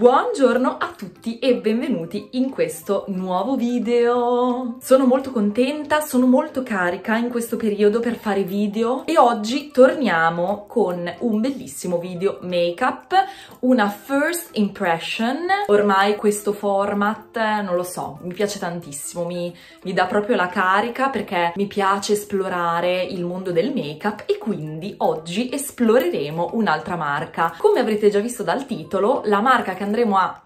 Buongiorno a tutti e benvenuti in questo nuovo video! Sono molto contenta, sono molto carica in questo periodo per fare video e oggi torniamo con un bellissimo video make up, una first impression. Ormai questo format, eh, non lo so, mi piace tantissimo, mi, mi dà proprio la carica perché mi piace esplorare il mondo del make up e quindi oggi esploreremo un'altra marca. Come avrete già visto dal titolo, la marca che andremo a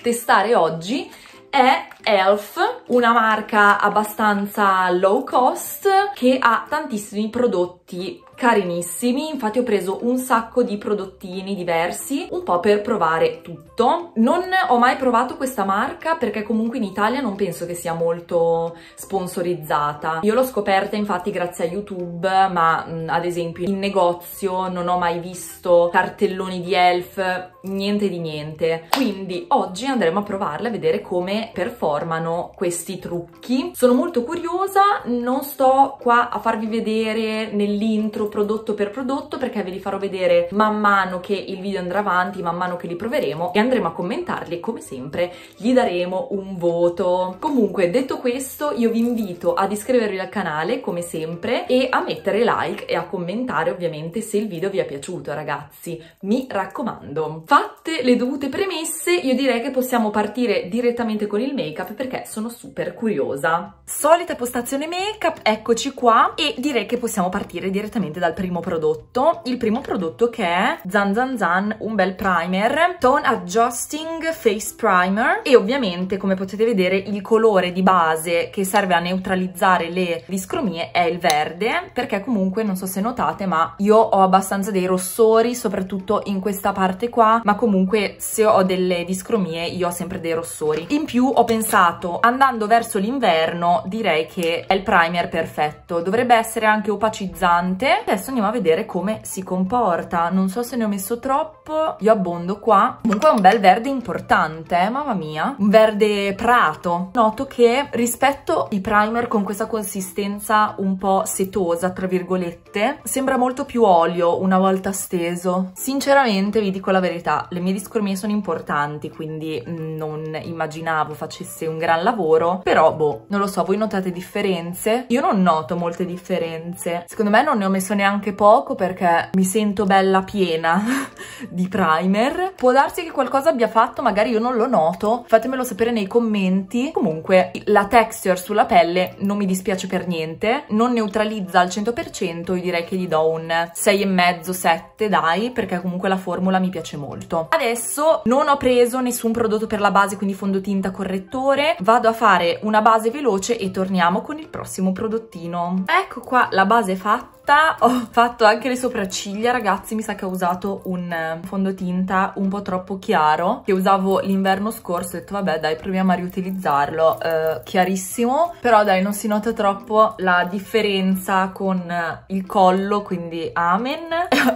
testare oggi è ELF, una marca abbastanza low cost che ha tantissimi prodotti prodotti carinissimi, infatti ho preso un sacco di prodottini diversi, un po' per provare tutto. Non ho mai provato questa marca perché comunque in Italia non penso che sia molto sponsorizzata. Io l'ho scoperta infatti grazie a YouTube, ma mm, ad esempio in negozio non ho mai visto cartelloni di Elf, niente di niente. Quindi oggi andremo a provarla a vedere come performano questi trucchi. Sono molto curiosa, non sto qua a farvi vedere nel l'intro prodotto per prodotto perché ve li farò vedere man mano che il video andrà avanti, man mano che li proveremo e andremo a commentarli e come sempre gli daremo un voto. Comunque detto questo io vi invito ad iscrivervi al canale come sempre e a mettere like e a commentare ovviamente se il video vi è piaciuto ragazzi, mi raccomando. Fatte le dovute premesse io direi che possiamo partire direttamente con il make up perché sono super curiosa. Solita postazione make up, eccoci qua e direi che possiamo partire direttamente dal primo prodotto. Il primo prodotto che è Zan Zan Zan, un bel primer, Tone Adjusting Face Primer e ovviamente come potete vedere il colore di base che serve a neutralizzare le discromie è il verde perché comunque non so se notate ma io ho abbastanza dei rossori soprattutto in questa parte qua ma comunque se ho delle discromie io ho sempre dei rossori. In più ho pensato andando verso l'inverno direi che è il primer perfetto, dovrebbe essere anche opacizzato importante. Adesso andiamo a vedere come si comporta. Non so se ne ho messo troppo, io abbondo qua. Comunque è un bel verde importante, eh? mamma mia. Un verde prato. Noto che rispetto ai primer con questa consistenza un po' setosa, tra virgolette, sembra molto più olio una volta steso. Sinceramente vi dico la verità, le mie discromie sono importanti, quindi mm, non immaginavo facesse un gran lavoro, però boh, non lo so, voi notate differenze? Io non noto molte differenze. Secondo me non ne ho messo neanche poco perché mi sento bella piena di primer. Può darsi che qualcosa abbia fatto, magari io non lo noto, fatemelo sapere nei commenti. Comunque la texture sulla pelle non mi dispiace per niente, non neutralizza al 100%, io direi che gli do un 6,5, 7 dai, perché comunque la formula mi piace molto. Adesso non ho preso nessun prodotto per la base, quindi fondotinta correttore, vado a fare una base veloce e torniamo con il prossimo prodottino. Ecco qua la base fatta rotta, ho fatto anche le sopracciglia, ragazzi, mi sa che ho usato un eh, fondotinta un po' troppo chiaro, che usavo l'inverno scorso, ho detto vabbè dai proviamo a riutilizzarlo, eh, chiarissimo, però dai non si nota troppo la differenza con eh, il collo, quindi amen,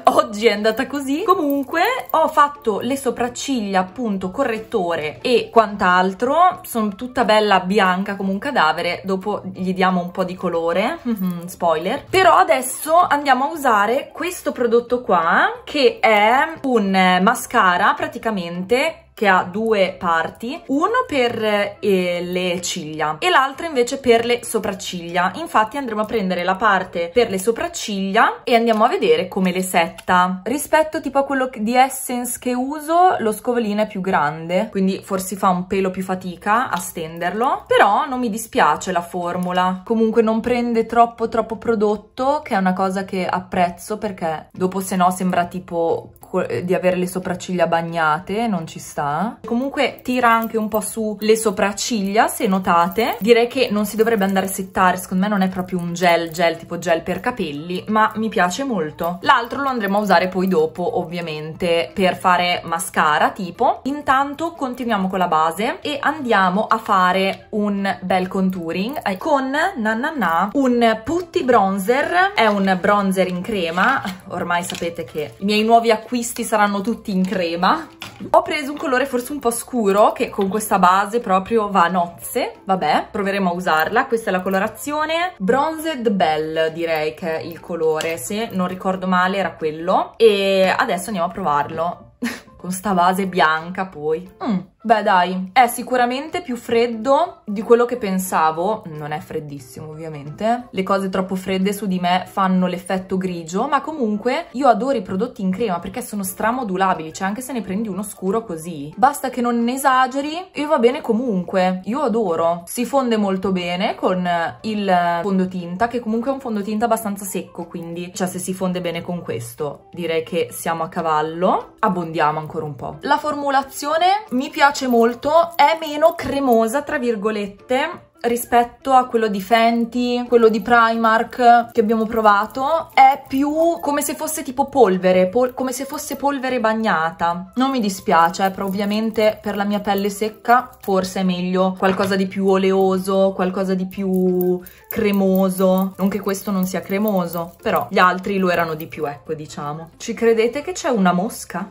oggi è andata così, comunque ho fatto le sopracciglia appunto correttore e quant'altro, sono tutta bella bianca come un cadavere, dopo gli diamo un po' di colore, mm-hmm, spoiler, però adesso adesso andiamo a usare questo prodotto qua che è un eh, mascara praticamente che ha due parti, uno per eh, le ciglia e l'altro invece per le sopracciglia. Infatti andremo a prendere la parte per le sopracciglia e andiamo a vedere come le setta. Rispetto tipo a quello di Essence che uso, lo scovolino è più grande, quindi forse fa un pelo più fatica a stenderlo, però non mi dispiace la formula. Comunque non prende troppo troppo prodotto, che è una cosa che apprezzo perché dopo se no sembra tipo eh, di avere le sopracciglia bagnate, non ci sta. Comunque tira anche un po' su le sopracciglia, se notate. Direi che non si dovrebbe andare a settare, secondo me non è proprio un gel, gel tipo gel per capelli, ma mi piace molto. L'altro lo andremo a usare poi dopo, ovviamente, per fare mascara tipo. Intanto continuiamo con la base e andiamo a fare un bel contouring con, na na na, un putty bronzer. È un bronzer in crema, ormai sapete che i miei nuovi acquisti visti saranno tutti in crema. Ho preso un colore forse un po' scuro che con questa base proprio va a nozze, vabbè, proveremo a usarla. Questa è la colorazione Bronzed Bell direi che è il colore, se non ricordo male era quello. E adesso andiamo a provarlo. con sta base bianca poi. Mm, beh dai, è sicuramente più freddo di quello che pensavo, non è freddissimo ovviamente, le cose troppo fredde su di me fanno l'effetto grigio, ma comunque io adoro i prodotti in crema perché sono stramodulabili, cioè anche se ne prendi uno scuro così, basta che non esageri e va bene comunque, io adoro. Si fonde molto bene con il fondotinta, che comunque è un fondotinta abbastanza secco, quindi cioè se si fonde bene con questo direi che siamo a cavallo, abbondiamo ancora ancora un po'. La formulazione mi piace molto, è meno cremosa, tra virgolette, rispetto a quello di Fenty, quello di Primark che abbiamo provato, è più come se fosse tipo polvere, pol come se fosse polvere bagnata. Non mi dispiace, eh, però ovviamente per la mia pelle secca forse è meglio qualcosa di più oleoso, qualcosa di più cremoso. Non che questo non sia cremoso, però gli altri lo erano di più, ecco, diciamo. Ci credete che c'è una mosca?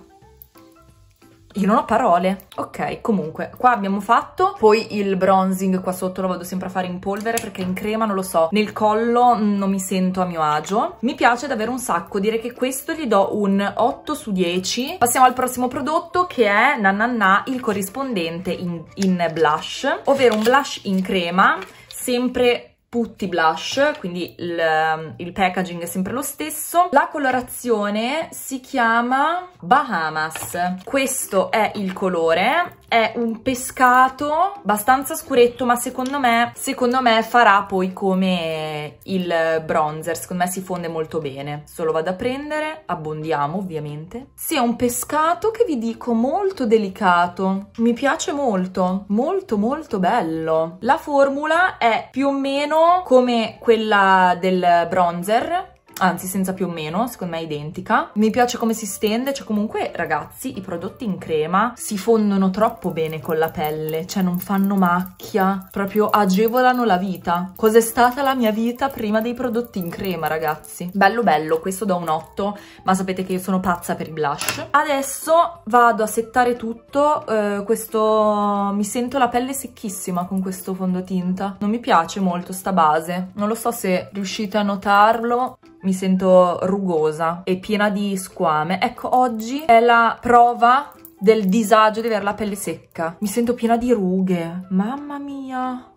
Io non ho parole. Ok, comunque, qua abbiamo fatto. Poi il bronzing qua sotto lo vado sempre a fare in polvere perché in crema non lo so. Nel collo non mi sento a mio agio. Mi piace davvero un sacco. Direi che questo gli do un 8 su 10. Passiamo al prossimo prodotto che è Nananà, il corrispondente in, in blush. Ovvero un blush in crema, sempre Putty Blush, quindi il, il, packaging è sempre lo stesso. La colorazione si chiama Bahamas. Questo è il colore, è un pescato abbastanza scuretto, ma secondo me, secondo me farà poi come il bronzer, secondo me si fonde molto bene. Solo vado a prendere, abbondiamo ovviamente. Sì, è un pescato che vi dico molto delicato, mi piace molto, molto molto bello. La formula è più o meno come quella del bronzer anzi senza più o meno, secondo me è identica. Mi piace come si stende, cioè comunque ragazzi i prodotti in crema si fondono troppo bene con la pelle, cioè non fanno macchia, proprio agevolano la vita. Cos'è stata la mia vita prima dei prodotti in crema ragazzi? Bello bello, questo da un 8, ma sapete che io sono pazza per i blush. Adesso vado a settare tutto, eh, questo... mi sento la pelle secchissima con questo fondotinta, non mi piace molto sta base, non lo so se riuscite a notarlo, mi sento rugosa e piena di squame. Ecco, oggi è la prova del disagio di avere la pelle secca. Mi sento piena di rughe, mamma mia,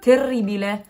terribile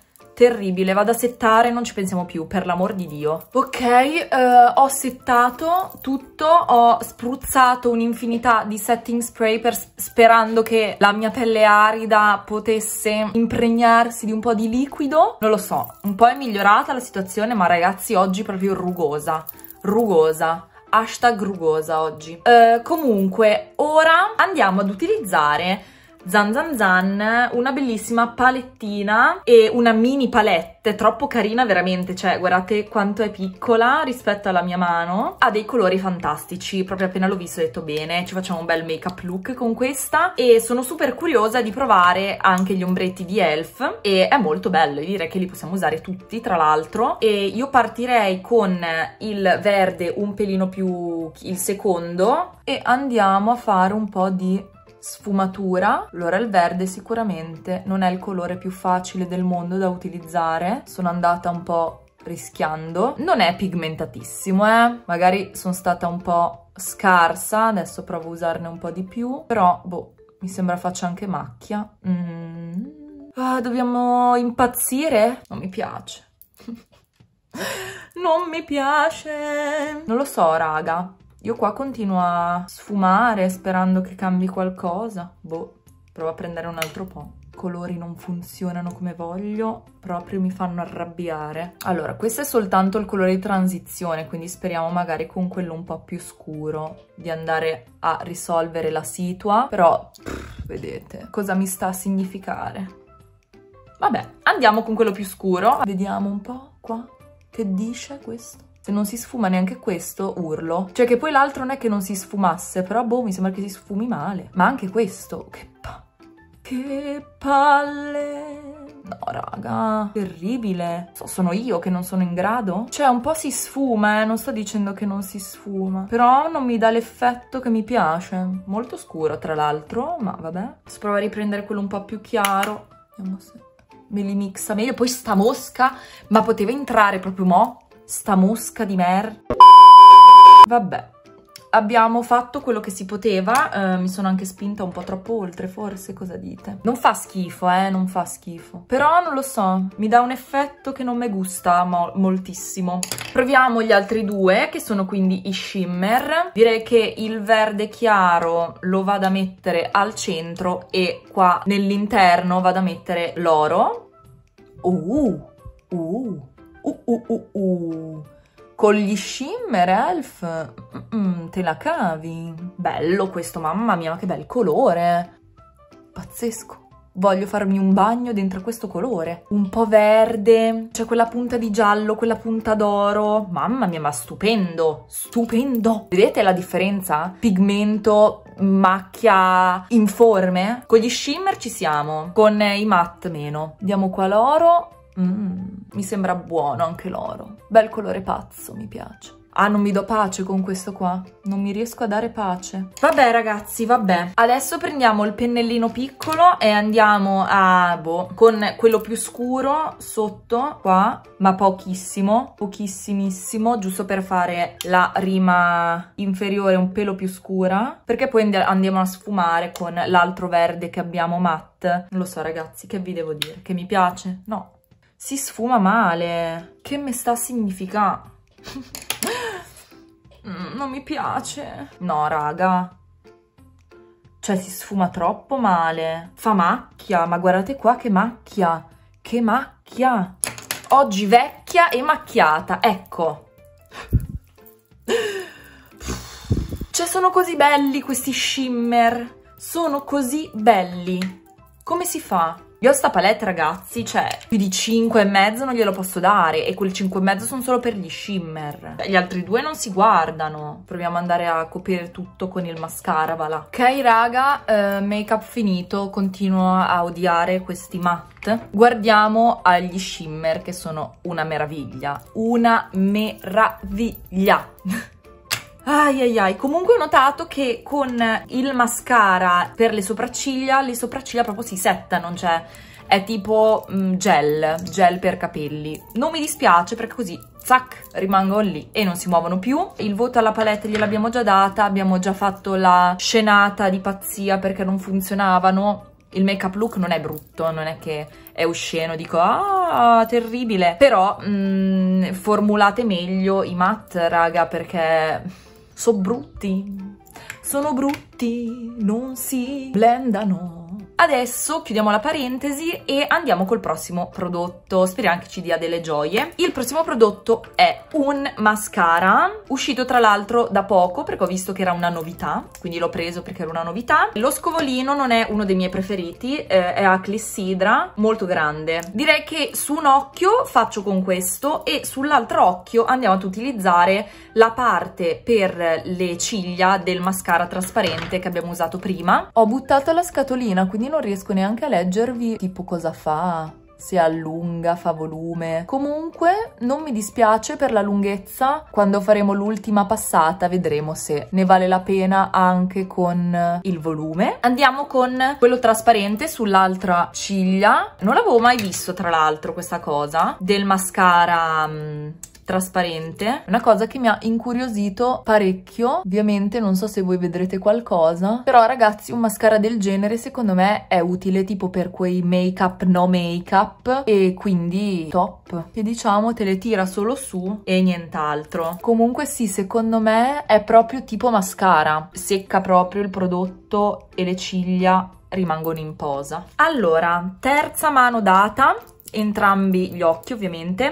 terribile, vado a settare, non ci pensiamo più, per l'amor di Dio. Ok, eh, ho settato tutto, ho spruzzato un'infinità di setting spray per, sperando che la mia pelle arida potesse impregnarsi di un po' di liquido. Non lo so, un po' è migliorata la situazione, ma ragazzi oggi proprio rugosa, rugosa hashtag rugosa oggi. Uh, comunque, ora andiamo ad utilizzare Zan Zan Zan una bellissima palettina e una mini palette, troppo carina veramente, cioè guardate quanto è piccola rispetto alla mia mano, ha dei colori fantastici, proprio appena l'ho visto ho detto bene, ci facciamo un bel make up look con questa e sono super curiosa di provare anche gli ombretti di Elf e è molto bello, io direi che li possiamo usare tutti tra l'altro e io partirei con il verde un pelino più il secondo e andiamo a fare un po' di sfumatura. Allora il verde sicuramente non è il colore più facile del mondo da utilizzare, sono andata un po' rischiando. Non è pigmentatissimo, eh? magari sono stata un po' scarsa, adesso provo a usarne un po' di più, però boh, mi sembra faccia anche macchia. Mm. Ah, dobbiamo impazzire? Non mi piace. non mi piace. Non lo so, raga. Io qua continuo a sfumare sperando che cambi qualcosa. Boh, provo a prendere un altro po' I colori non funzionano come voglio, proprio mi fanno arrabbiare. Allora, questo è soltanto il colore di transizione, quindi speriamo magari con quello un po' più scuro di andare a risolvere la situa, però pff, vedete cosa mi sta a significare. Vabbè, andiamo con quello più scuro, vediamo un po' qua che dice questo se non si sfuma neanche questo, urlo. Cioè che poi l'altro non è che non si sfumasse, però boh, mi sembra che si sfumi male. Ma anche questo, che pa... Che palle... No, raga, terribile. So, sono io che non sono in grado? Cioè, un po' si sfuma, eh. Non sto dicendo che non si sfuma. Però non mi dà l'effetto che mi piace. Molto scuro, tra l'altro, ma vabbè. Posso provare a riprendere quello un po' più chiaro. Vediamo se me li mixa meglio. Poi sta mosca, ma poteva entrare proprio mo sta mosca di mer. Vabbè, abbiamo fatto quello che si poteva, eh, mi sono anche spinta un po' troppo oltre forse, cosa dite? Non fa schifo, eh, non fa schifo. Però non lo so, mi dà un effetto che non mi gusta mo moltissimo. Proviamo gli altri due, che sono quindi i shimmer. Direi che il verde chiaro lo vado a mettere al centro e qua nell'interno vado a mettere l'oro. Uh, uh. Uh, uh, uh, uh. Con gli shimmer, Elf, mm, mm, te la cavi. Bello questo, mamma mia, ma che bel colore. Pazzesco. Voglio farmi un bagno dentro questo colore. Un po' verde, c'è quella punta di giallo, quella punta d'oro. Mamma mia, ma stupendo, stupendo. Vedete la differenza? Pigmento, macchia informe. Con gli shimmer ci siamo, con i matte meno. Diamo qua l'oro Mm, mi sembra buono anche l'oro. Bel colore pazzo, mi piace. Ah, non mi do pace con questo qua. Non mi riesco a dare pace. Vabbè, ragazzi, vabbè. Adesso prendiamo il pennellino piccolo e andiamo a, boh, con quello più scuro sotto, qua, ma pochissimo, pochissimissimo, giusto per fare la rima inferiore un pelo più scura, perché poi and andiamo a sfumare con l'altro verde che abbiamo matte. Non lo so, ragazzi, che vi devo dire? Che mi piace? No, si sfuma male. Che me sta a significare? Mm, non mi piace. No, raga. Cioè, si sfuma troppo male. Fa macchia, ma guardate qua che macchia. Che macchia. Oggi vecchia e macchiata, ecco. Cioè, sono così belli questi shimmer. Sono così belli. Come si fa? Io ho sta palette, ragazzi, cioè, più di 5,5 non glielo posso dare. E quel 5,5 sono solo per gli shimmer. Gli altri due non si guardano. Proviamo ad andare a coprire tutto con il mascara, va là. Ok, raga, eh, make up finito. Continuo a odiare questi matte. Guardiamo agli shimmer, che sono una meraviglia. Una meraviglia. Ai ai ai, comunque ho notato che con il mascara per le sopracciglia, le sopracciglia proprio si settano, cioè è tipo mm, gel, gel per capelli. Non mi dispiace perché così, zac, rimangono lì e non si muovono più. Il voto alla palette gliel'abbiamo già data, abbiamo già fatto la scenata di pazzia perché non funzionavano. Il make up look non è brutto, non è che è osceno, dico ah terribile, però mh, mm, formulate meglio i matte raga perché sono brutti, sono brutti, non si blendano. Adesso chiudiamo la parentesi e andiamo col prossimo prodotto, speriamo che ci dia delle gioie. Il prossimo prodotto è un mascara, uscito tra l'altro da poco perché ho visto che era una novità, quindi l'ho preso perché era una novità. Lo scovolino non è uno dei miei preferiti, eh, è a clessidra, molto grande. Direi che su un occhio faccio con questo e sull'altro occhio andiamo ad utilizzare la parte per le ciglia del mascara trasparente che abbiamo usato prima. Ho buttato la scatolina, quindi quindi non riesco neanche a leggervi tipo cosa fa, si allunga, fa volume. Comunque non mi dispiace per la lunghezza, quando faremo l'ultima passata vedremo se ne vale la pena anche con il volume. Andiamo con quello trasparente sull'altra ciglia, non l'avevo mai visto tra l'altro questa cosa, del mascara... Mm, trasparente, una cosa che mi ha incuriosito parecchio, ovviamente non so se voi vedrete qualcosa, però ragazzi un mascara del genere secondo me è utile tipo per quei make up no make up e quindi top, che diciamo te le tira solo su e nient'altro. Comunque sì, secondo me è proprio tipo mascara, secca proprio il prodotto e le ciglia rimangono in posa. Allora, terza mano data, entrambi gli occhi ovviamente,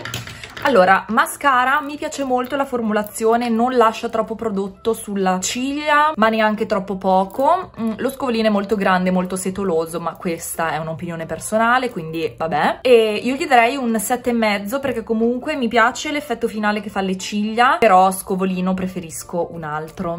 allora, mascara, mi piace molto la formulazione, non lascia troppo prodotto sulla ciglia, ma neanche troppo poco. Mm, lo scovolino è molto grande, molto setoloso, ma questa è un'opinione personale, quindi vabbè. E io gli darei un 7,5 perché comunque mi piace l'effetto finale che fa le ciglia, però scovolino preferisco un altro,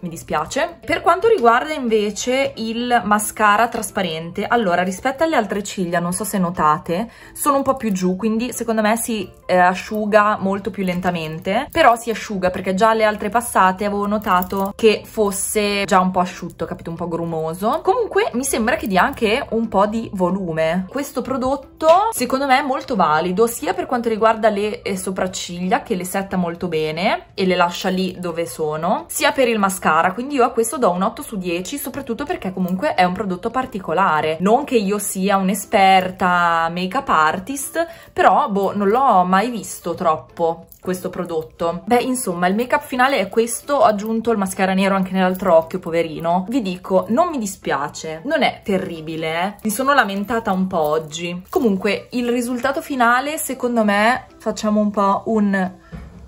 mi dispiace. Per quanto riguarda invece il mascara trasparente, allora rispetto alle altre ciglia, non so se notate, sono un po' più giù, quindi secondo me si eh, asciuga molto più lentamente, però si asciuga perché già le altre passate avevo notato che fosse già un po' asciutto, capito? Un po' grumoso. Comunque mi sembra che dia anche un po' di volume. Questo prodotto secondo me è molto valido sia per quanto riguarda le eh, sopracciglia che le setta molto bene e le lascia lì dove sono, sia per il mascara, quindi io a questo do un 8 su 10 soprattutto perché comunque è un prodotto particolare. Non che io sia un'esperta make-up artist, però boh, non l'ho mai visto visto troppo questo prodotto. Beh, insomma, il make-up finale è questo, ho aggiunto il mascara nero anche nell'altro occhio, poverino. Vi dico, non mi dispiace, non è terribile, eh? Mi sono lamentata un po' oggi. Comunque, il risultato finale, secondo me, facciamo un po' un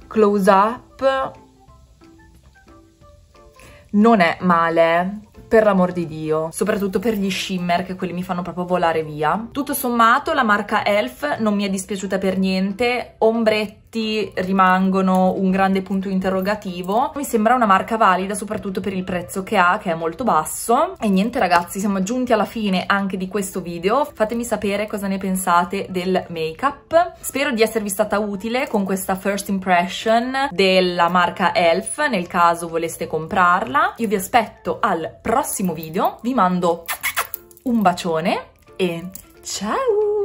close-up non è male, eh per l'amor di Dio, soprattutto per gli shimmer che quelli mi fanno proprio volare via. Tutto sommato la marca ELF non mi è dispiaciuta per niente, ombretti questi rimangono un grande punto interrogativo. Mi sembra una marca valida soprattutto per il prezzo che ha, che è molto basso. E niente ragazzi, siamo giunti alla fine anche di questo video. Fatemi sapere cosa ne pensate del make-up. Spero di esservi stata utile con questa first impression della marca ELF, nel caso voleste comprarla. Io vi aspetto al prossimo video, vi mando un bacione e ciao!